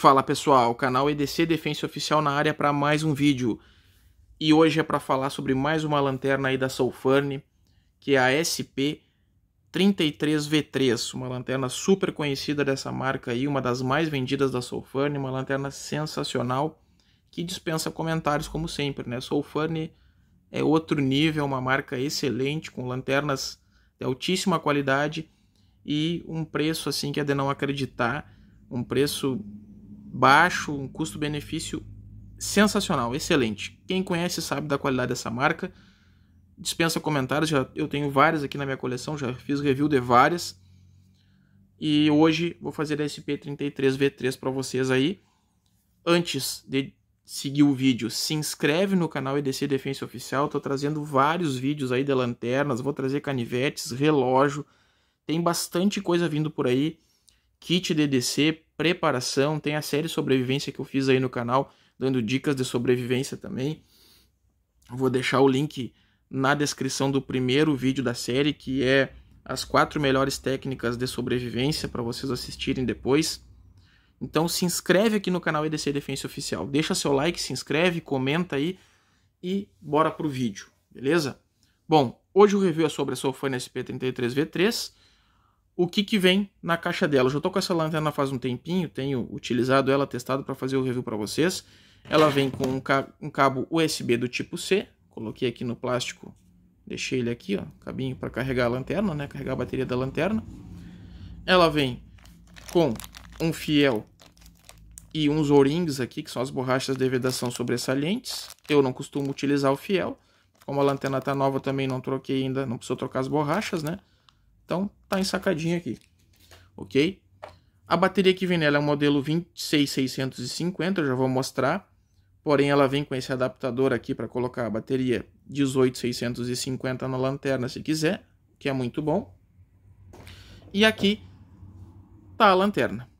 Fala pessoal, canal EDC Defensa Oficial na área para mais um vídeo. E hoje é para falar sobre mais uma lanterna aí da Solfurne, que é a SP33V3, uma lanterna super conhecida dessa marca aí, uma das mais vendidas da Solfurne, uma lanterna sensacional que dispensa comentários como sempre, né? Solfurne é outro nível, é uma marca excelente com lanternas de altíssima qualidade e um preço assim que é de não acreditar, um preço baixo, um custo-benefício sensacional, excelente. Quem conhece sabe da qualidade dessa marca. Dispensa comentários, já, eu tenho várias aqui na minha coleção, já fiz review de várias. E hoje vou fazer a SP33V3 para vocês aí. Antes de seguir o vídeo, se inscreve no canal EDC Defensa Oficial. Estou trazendo vários vídeos aí de lanternas, vou trazer canivetes, relógio. Tem bastante coisa vindo por aí kit DDC, preparação, tem a série sobrevivência que eu fiz aí no canal, dando dicas de sobrevivência também. Vou deixar o link na descrição do primeiro vídeo da série, que é as quatro melhores técnicas de sobrevivência para vocês assistirem depois. Então se inscreve aqui no canal EDC Defensa Oficial. Deixa seu like, se inscreve, comenta aí e bora pro vídeo, beleza? Bom, hoje o review é sobre a Sofana SP33V3 o que, que vem na caixa dela. Eu já estou com essa lanterna faz um tempinho, tenho utilizado ela, testado para fazer o review para vocês. Ela vem com um, ca um, cabo USB do tipo C, coloquei aqui no plástico, deixei ele aqui, ó, cabinho para carregar a lanterna, né, carregar a bateria da lanterna. Ela vem com um fiel e uns o-rings aqui, que são as borrachas de vedação sobressalientes. Eu não costumo utilizar o fiel, como a lanterna está nova também não troquei ainda, não preciso trocar as borrachas, né? Então, tá sacadinha aqui, ok? A bateria que vem nela é o modelo 26650, eu já vou mostrar. Porém, ela vem com esse adaptador aqui para colocar a bateria 18650 na lanterna se quiser, que é muito bom. E aqui tá a lanterna.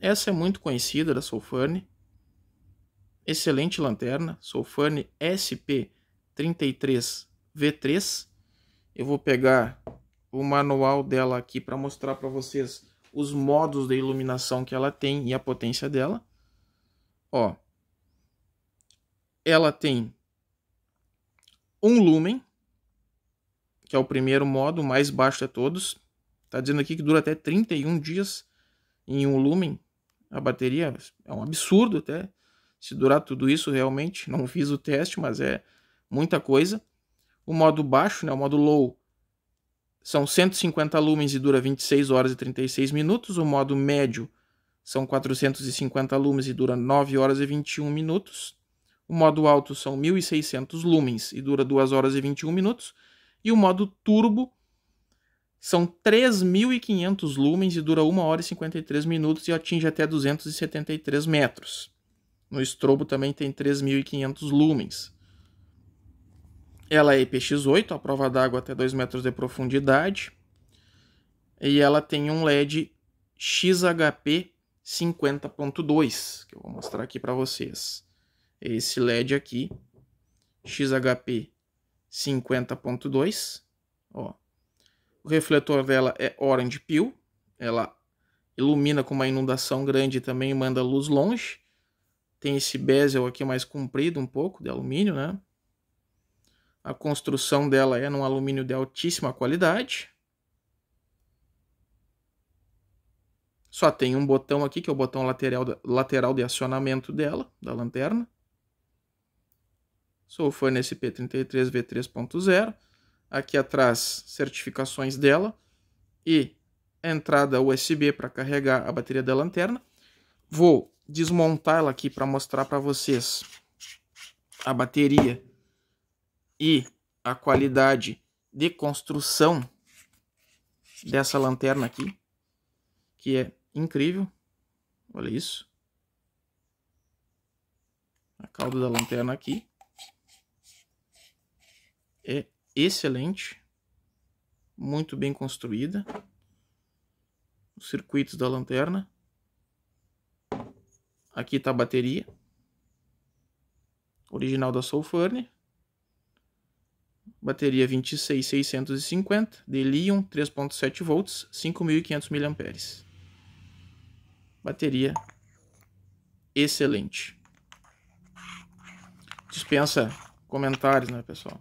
Essa é muito conhecida da Solfane. Excelente lanterna, Solfane SP33V3. Eu vou pegar o manual dela aqui para mostrar para vocês os modos de iluminação que ela tem e a potência dela. Ó, ela tem um lumen, que é o primeiro modo, o mais baixo de todos. está dizendo aqui que dura até 31 dias em um lumen. A bateria é um absurdo até se durar tudo isso realmente. Não fiz o teste, mas é muita coisa. O modo baixo, né, o modo low, são 150 lumens e dura 26 horas e 36 minutos. O modo médio são 450 lumens e dura 9 horas e 21 minutos. O modo alto são 1600 lumens e dura 2 horas e 21 minutos. E o modo turbo são 3.500 lumens e dura 1 hora e 53 minutos e atinge até 273 metros. No estrobo também tem 3.500 lumens. Ela é IPX8, a prova d'água até 2 metros de profundidade. E ela tem um LED XHP 50.2, que eu vou mostrar aqui para vocês. É esse LED aqui, XHP 50.2, ó. O refletor dela é orange peel, ela ilumina com uma inundação grande também manda luz longe. Tem esse bezel aqui mais comprido um pouco de alumínio, né? A construção dela é num alumínio de altíssima qualidade. Só tem um botão aqui, que é o botão lateral, lateral de acionamento dela, da lanterna. Sou Furnace P33 V3.0. Aqui atrás, certificações dela. E entrada USB para carregar a bateria da lanterna. Vou desmontar ela aqui para mostrar para vocês a bateria e a qualidade de construção dessa lanterna aqui, que é incrível. Olha isso. A cauda da lanterna aqui é excelente, muito bem construída. Os circuitos da lanterna. Aqui está a bateria original da Soulfurne bateria 26650 de Lion 3.7 volts, 5500 mAh. Bateria excelente. Dispensa comentários, né, pessoal?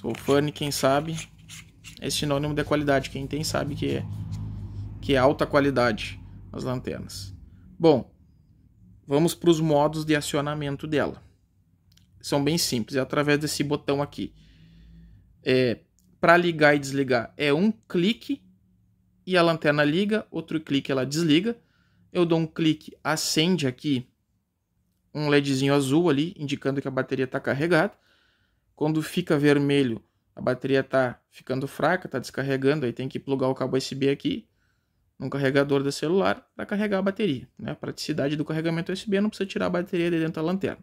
Sou fã, e quem sabe é sinônimo de qualidade. Quem tem sabe que é que é alta qualidade as lanternas. Bom, vamos para os modos de acionamento dela são bem simples, é através desse botão aqui. É, para ligar e desligar é um clique e a lanterna liga, outro clique ela desliga. Eu dou um clique, acende aqui um LEDzinho azul ali, indicando que a bateria está carregada. Quando fica vermelho, a bateria está ficando fraca, está descarregando, aí tem que plugar o cabo USB aqui num carregador do celular para carregar a bateria. Né? A praticidade do carregamento USB é não precisa tirar a bateria de dentro da lanterna.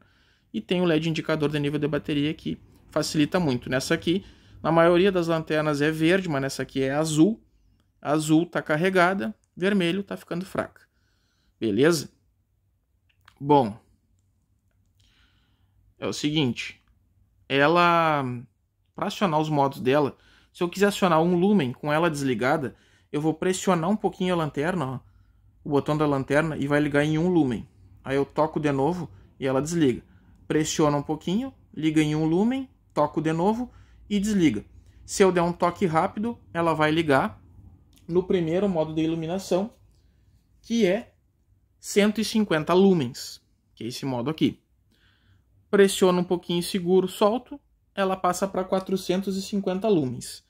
E tem o LED indicador de nível de bateria que facilita muito. Nessa aqui, na maioria das lanternas é verde, mas nessa aqui é azul. Azul está carregada, vermelho está ficando fraca. Beleza? Bom, é o seguinte, ela para acionar os modos dela, se eu quiser acionar um lumen com ela desligada, eu vou pressionar um pouquinho a lanterna, ó, o botão da lanterna e vai ligar em um lumen. Aí eu toco de novo e ela desliga pressiona um pouquinho, liga em um lumen, toco de novo e desliga. Se eu der um toque rápido, ela vai ligar no primeiro modo de iluminação, que é 150 lumens, que é esse modo aqui. Pressiono um pouquinho, seguro, solto, ela passa para 450 lumens.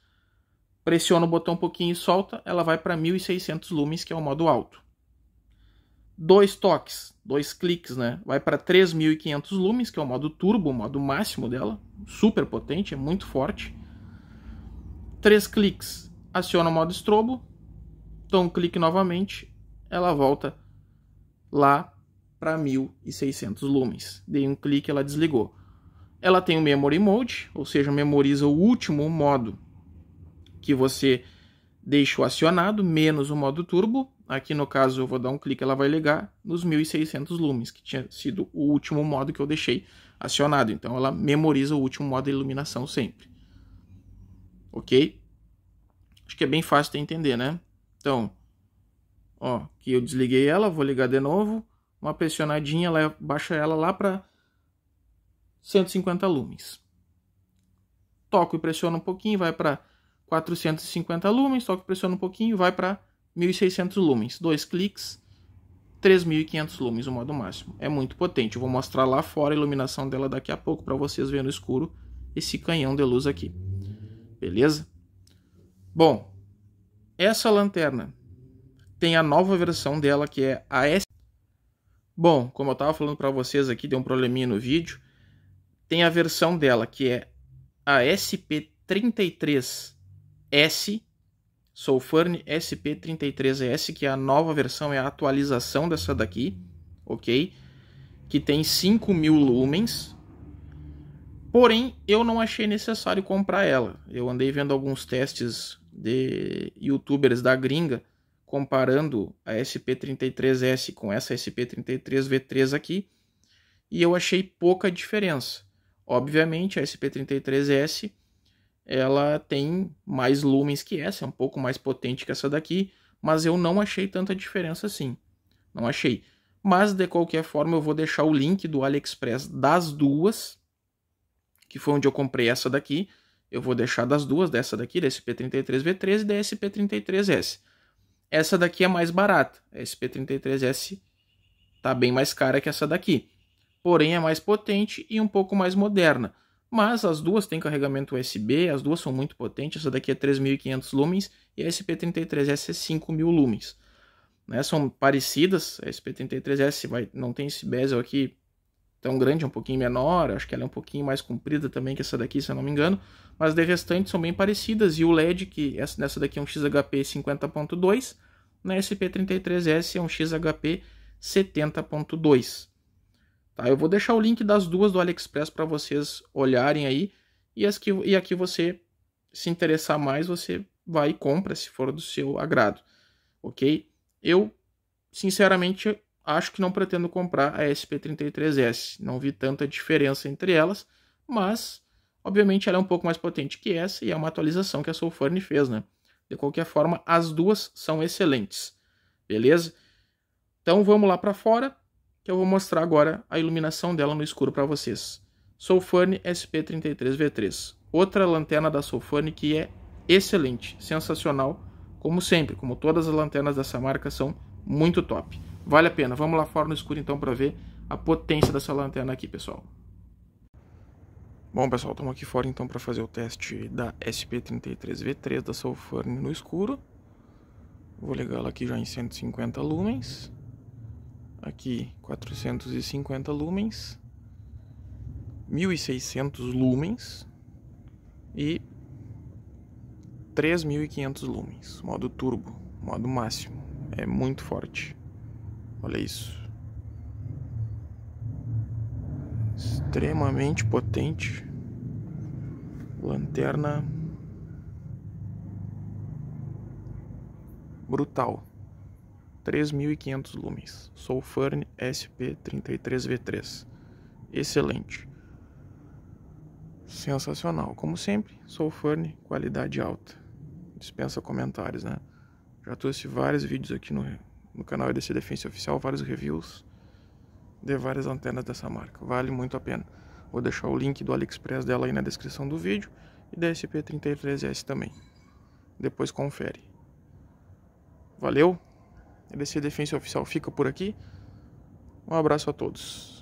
Pressiono o botão um pouquinho e solta, ela vai para 1600 lumens, que é o modo alto dois toques, dois cliques, né? Vai para 3.500 lumens, que é o modo turbo, o modo máximo dela, super potente, é muito forte. Três cliques, aciona o modo strobo, dou um clique novamente, ela volta lá para 1.600 lumens. Dei um clique, ela desligou. Ela tem o Memory Mode, ou seja, memoriza o último modo que você deixo acionado menos o modo turbo. Aqui no caso eu vou dar um clique, ela vai ligar nos 1600 lumens, que tinha sido o último modo que eu deixei acionado. Então ela memoriza o último modo de iluminação sempre. OK? Acho que é bem fácil de entender, né? Então, ó, que eu desliguei ela, vou ligar de novo, uma pressionadinha, ela baixa ela lá para 150 lumens. Toco e pressiono um pouquinho, vai para 450 lumens, só que pressiona um pouquinho, vai para 1600 lumens. Dois cliques, 3500 lumens, o modo máximo. É muito potente. Eu vou mostrar lá fora a iluminação dela daqui a pouco para vocês verem no escuro esse canhão de luz aqui. Beleza? Bom, essa lanterna tem a nova versão dela que é a S. Bom, como eu estava falando para vocês aqui, deu um probleminha no vídeo. Tem a versão dela que é a SP33 S, Soulfurn SP33S, que é a nova versão, é a atualização dessa daqui, ok? Que tem 5000 lumens. Porém, eu não achei necessário comprar ela. Eu andei vendo alguns testes de youtubers da gringa comparando a SP33S com essa SP33V3 aqui, e eu achei pouca diferença. Obviamente, a SP33S ela tem mais lumens que essa, é um pouco mais potente que essa daqui, mas eu não achei tanta diferença assim. Não achei. Mas de qualquer forma, eu vou deixar o link do AliExpress das duas, que foi onde eu comprei essa daqui. Eu vou deixar das duas, dessa daqui, da SP33V13 e da SP33S. Essa daqui é mais barata. A SP33S tá bem mais cara que essa daqui. Porém, é mais potente e um pouco mais moderna. Mas as duas têm carregamento USB, as duas são muito potentes, essa daqui é 3.500 lumens e a SP33S é 5.000 lumens. Né? São parecidas, a SP33S vai, não tem esse bezel aqui tão grande, é um pouquinho menor, acho que ela é um pouquinho mais comprida também que essa daqui, se eu não me engano, mas de restante são bem parecidas, e o LED, que essa, nessa daqui é um XHP 50.2, na SP33S é um XHP 70.2. Tá? Eu vou deixar o link das duas do AliExpress para vocês olharem aí. E, as que, e aqui você se interessar mais, você vai e compra se for do seu agrado. Ok? Eu, sinceramente, acho que não pretendo comprar a SP33S. Não vi tanta diferença entre elas, mas obviamente ela é um pouco mais potente que essa e é uma atualização que a Soulfurne fez, né? De qualquer forma, as duas são excelentes. Beleza? Então vamos lá para fora que eu vou mostrar agora a iluminação dela no escuro para vocês. Soulfurne SP33V3, outra lanterna da Soulfurne que é excelente, sensacional, como sempre, como todas as lanternas dessa marca são muito top. Vale a pena, vamos lá fora no escuro então para ver a potência dessa lanterna aqui, pessoal. Bom, pessoal, estamos aqui fora então para fazer o teste da SP33V3 da Soulfurne no escuro. Vou ligar ela aqui já em 150 lumens aqui 450 lumens, 1600 lumens e 3500 lumens, modo turbo, modo máximo. É muito forte. Olha isso. Extremamente potente. Lanterna brutal. 3.500 lumens, Soulfurn SP33V3. Excelente. Sensacional, como sempre, Soulfurn, qualidade alta. Dispensa comentários, né? Já trouxe vários vídeos aqui no, no canal EDC Defensa Oficial, vários reviews de várias antenas dessa marca. Vale muito a pena. Vou deixar o link do AliExpress dela aí na descrição do vídeo e da SP33S também. Depois confere. Valeu! LC Defensa Oficial fica por aqui. Um abraço a todos.